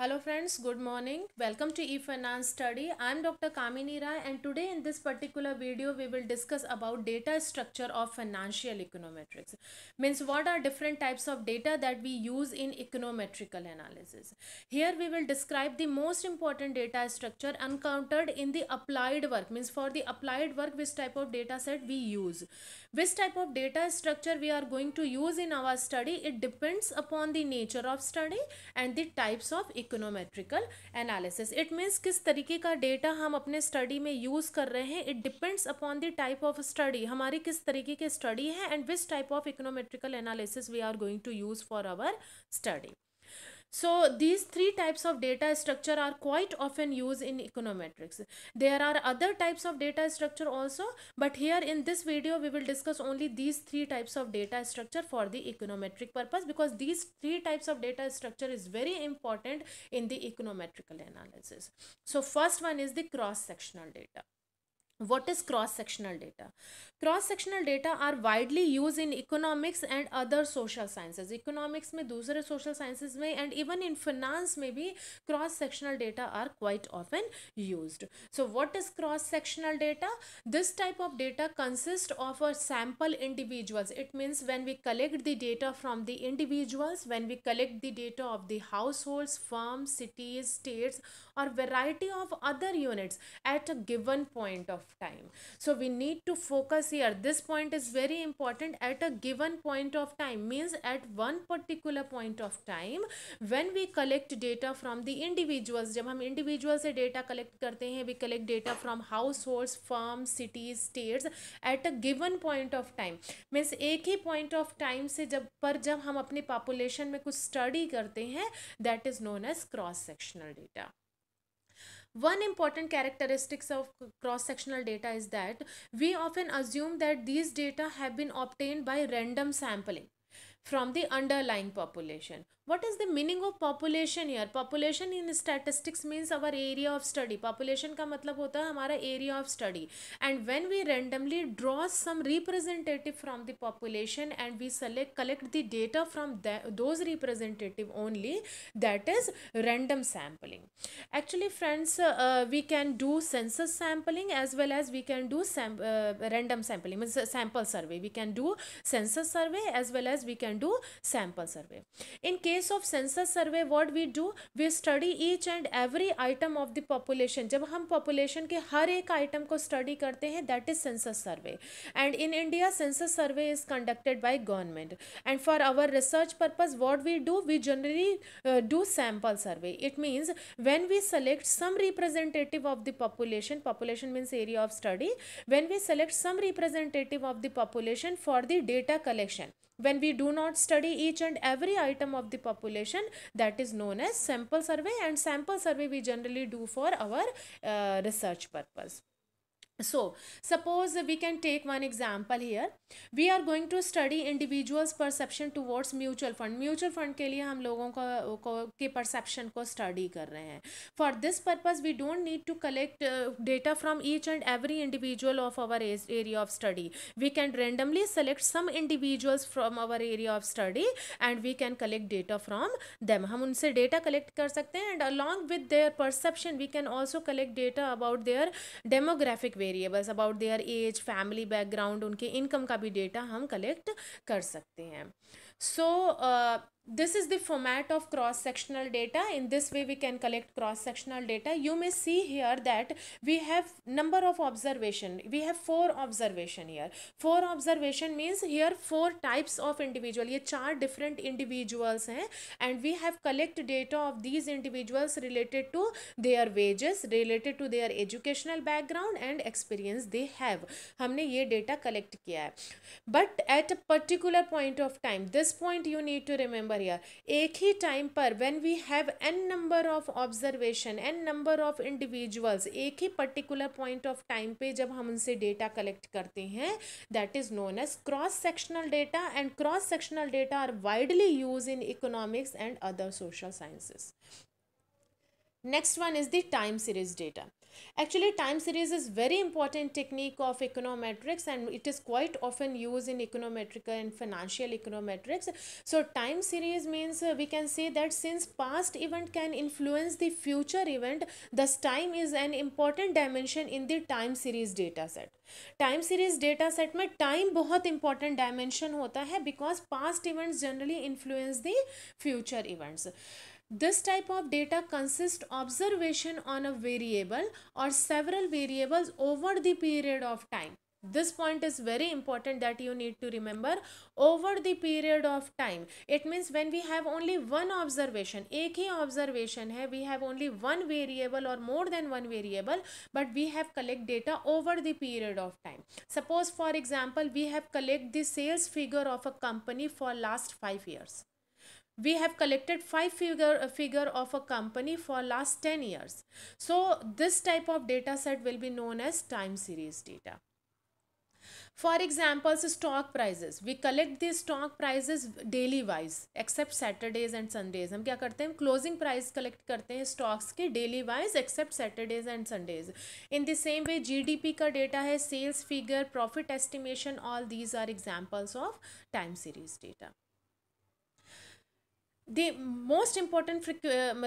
Hello friends, good morning. Welcome to eFinance Study. I am Dr. Kamini Rai and today in this particular video we will discuss about data structure of financial econometrics. Means what are different types of data that we use in econometrical analysis. Here we will describe the most important data structure encountered in the applied work. Means for the applied work which type of data set we use. Which type of data structure we are going to use in our study it depends upon the nature of study and the types of econometrics econometrical analysis it means किस तरीके का data हम अपने study में use कर रहे हैं it depends upon the type of study हमारी किस तरीके की स्टडी है and which type of econometrical analysis we are going to use for our study So these three types of data structure are quite often used in econometrics. There are other types of data structure also, but here in this video, we will discuss only these three types of data structure for the econometric purpose because these three types of data structure is very important in the econometrical analysis. So first one is the cross-sectional data. What is cross-sectional data? Cross-sectional data are widely used in economics and other social sciences. Economics में दूसरे social sciences में and even in finance may be cross-sectional data are quite often used. So what is cross-sectional data? This type of data consists of a sample individuals. It means when we collect the data from the individuals, when we collect the data of the households, firms, cities, states or variety of other units at a given point of of time so we need to focus here this point is very important at a given point of time means at one particular point of time when we collect data from the individuals जब हम individual से data collect करते हैं we collect data from household firm cities states at a given point of time means एक ही point of time से जब पर जब हम अपनी पॉपुलेशन में कुछ स्टडी करते हैं that is known as cross sectional data One important characteristics of cross-sectional data is that we often assume that these data have been obtained by random sampling from the underlying population. What is the meaning of population here? Population in statistics means our area of study. Population का मतलब होता हमारा area of study. And when we randomly draw some representative from the population and we select collect the data from that, those representative only, that is random sampling. Actually, friends, uh, uh, we can do census sampling as well as we can do sam uh, random sampling, means sample survey. We can do census survey as well as we can can do sample survey in case of census survey what we do we study each and every item of the population jab hum population ke har ek item ko study karte hain that is census survey and in India census survey is conducted by government and for our research purpose what we do we generally uh, do sample survey it means when we select some representative of the population population means area of study when we select some representative of the population for the data collection when we do not study each and every item of the population that is known as sample survey and sample survey we generally do for our uh, research purpose so suppose we can take one example here we are going to study individuals perception towards mutual fund mutual fund ke liye hum logon को, को के perception ko study kar rahe hain for this purpose we don't need to collect uh, data from each and every individual of our area of study we can randomly select some individuals from our area of study and we can collect data from them hum unse data collect kar sakte hain and along with their perception we can also collect data about their demographic way variables about their age family background उनके income का भी data हम collect कर सकते हैं सो so, uh, this is the format of cross-sectional data in this way we can collect cross-sectional data you may see here that we have number of observation we have four observation here four observation means here four types of individual ye char different individuals hain and we have collect data of these individuals related to their wages related to their educational background and experience they have हमने ये data collect किया है but at a particular point of time this point you need to remember number year एक ही time पर when we have n number of observation n number of individuals एक ही particular point of time पे जब हम उनसे data collect करते हैं that is known as cross sectional data and cross sectional data are widely use in economics and other social sciences next one is the time series data Actually, time series is very important technique of econometrics and it is quite often used in econometrical and financial econometrics. So time series means uh, we can say that since past event can influence the future event, thus time is an important dimension in the time series data set. Time series data set में time बहुत important dimension होता है because past events generally influence the future events. This type of data consists observation on a variable or several variables over the period of time. This point is very important that you need to remember over the period of time. It means when we have only one observation, AK observation we have only one variable or more than one variable but we have collect data over the period of time. Suppose for example we have collect the sales figure of a company for last five years we have collected five figure uh, figure of a company for last 10 years so this type of data set will be known as time series data for examples stock prices we collect these stock prices daily wise except saturdays and sundays हम क्या करते हैं closing price collect करते हैं stocks के daily wise except saturdays and sundays in the same way GDP का data है sales figure profit estimation all these are examples of time series data the most important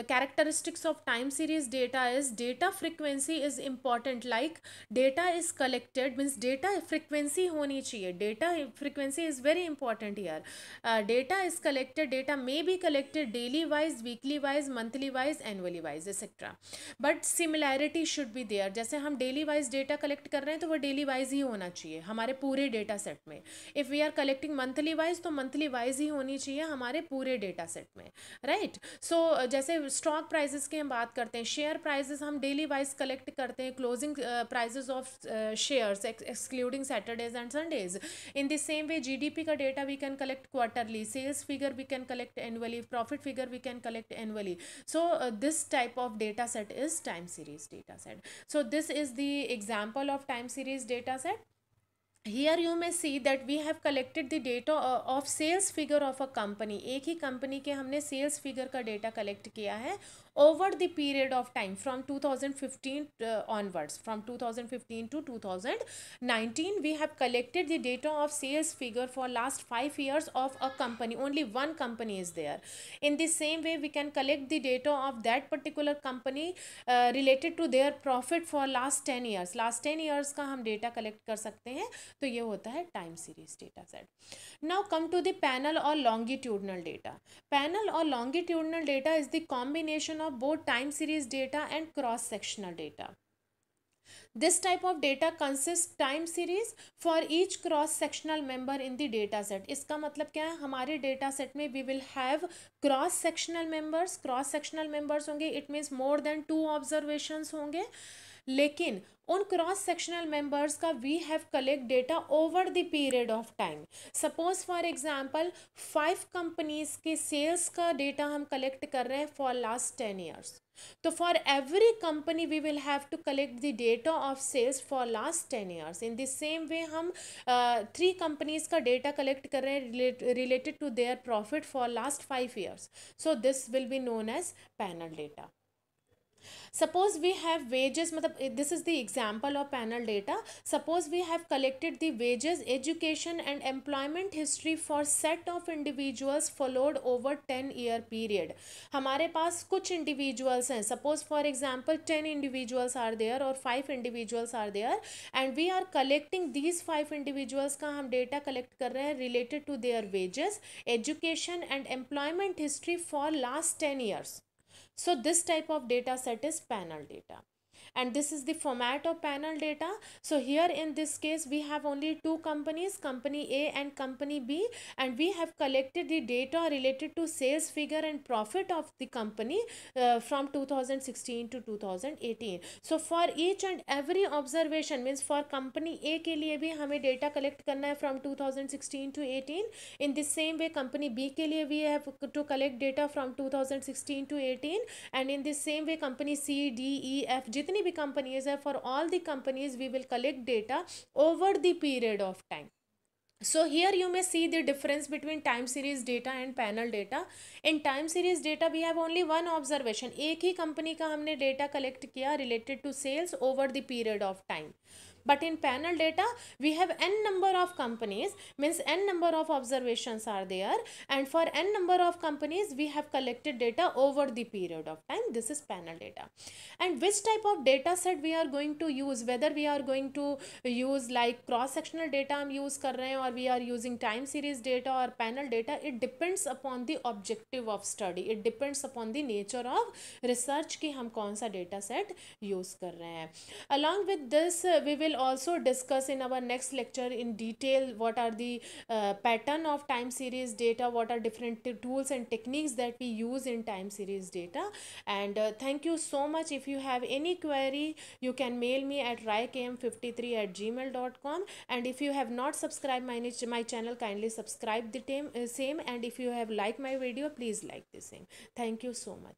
characteristics of time series data is data frequency is important like data is collected means data frequency honi chahiye data frequency is very important here uh, data is collected data may be collected daily wise weekly wise monthly wise annually wise etc but similarity should be there jaise hum daily wise data collect kar rahe hain to wo daily wise hi hona chahiye hamare pure data set mein if we are collecting monthly wise to monthly wise hi honi chahiye hamare pure data set में right so so, जैसे stock prices की हम बात करते हैं share prices हम daily wise collect करते हैं closing prices of shares excluding Saturdays and Sundays in the same way GDP का data we can collect quarterly sales figure we can collect annually profit figure we can collect annually so this type of data set is time series data set so this is the example of time series data set here you may see that we have collected the data of sales figure of a company एक ही company के हमने sales figure का data collect किया है over the period of time from 2015 uh, onwards from 2015 to 2019 we have collected the data of sales figure for last 5 years of a company only one company is there in the same way we can collect the data of that particular company uh, related to their profit for last 10 years last 10 years का हम data collect कर सकते हैं तो ये होता है time series data set now come to the panel or longitudinal data panel or longitudinal data is the combination of both time series data and cross sectional data. This type of data consists time series for each cross sectional member in the data set. इसका मतलब क्या है हमारे data set में we will have cross sectional members. Cross sectional members होंगे it means more than two observations होंगे लेकिन उन क्रॉस सेक्शनल मेंबर्स का we have collect data over the period of time suppose for example five companies के sales का data हम collect कर रहे हैं फॉर लास्ट टेन ईयर्स तो for every company we will have to collect the data of sales for last ten years in the same way हम three uh, companies का data collect कर रहे हैं related to their profit for last five years so this will be known as panel data suppose we have wages matlab, this is the example of panel data suppose we have collected the wages education and employment history for set of individuals followed over 10 year period हमारे पास कुछ individuals हैं suppose for example 10 individuals are there और 5 individuals are there and we are collecting these 5 individuals का हम data collect कर रहे हैं related to their wages education and employment history for last 10 years So this type of data set is panel data and this is the format of panel data so here in this case we have only two companies company A and company B and we have collected the data related to sales figure and profit of the company uh, from 2016 to 2018 so for each and every observation means for company A के लिए भी हमें data collect करना है from 2016 to 18 in the same way company B के लिए we have to collect data from 2016 to 18 and in the same way company C D E F जितनी companies are for all the companies we will collect data over the period of time so here you may see the difference between time series data and panel data. In time series data we have only one observation. एक ही company का हमने data collect किया related to sales over the period of time. But in panel data, we have n number of companies, means n number of observations are there. And for n number of companies, we have collected data over the period of time. This is panel data. And which type of data set we are going to use, whether we are going to use like cross-sectional data I'm use kar rahe or we are using time series data or panel data, it depends upon the objective of study. It depends upon the nature of research ki hum kaun sa data set use kar rahe Along with this, we will will also discuss in our next lecture in detail what are the uh, pattern of time series data, what are different tools and techniques that we use in time series data. And uh, thank you so much. If you have any query, you can mail me at rykm53 at gmail.com. And if you have not subscribed my, my channel, kindly subscribe the uh, same. And if you have liked my video, please like the same. Thank you so much.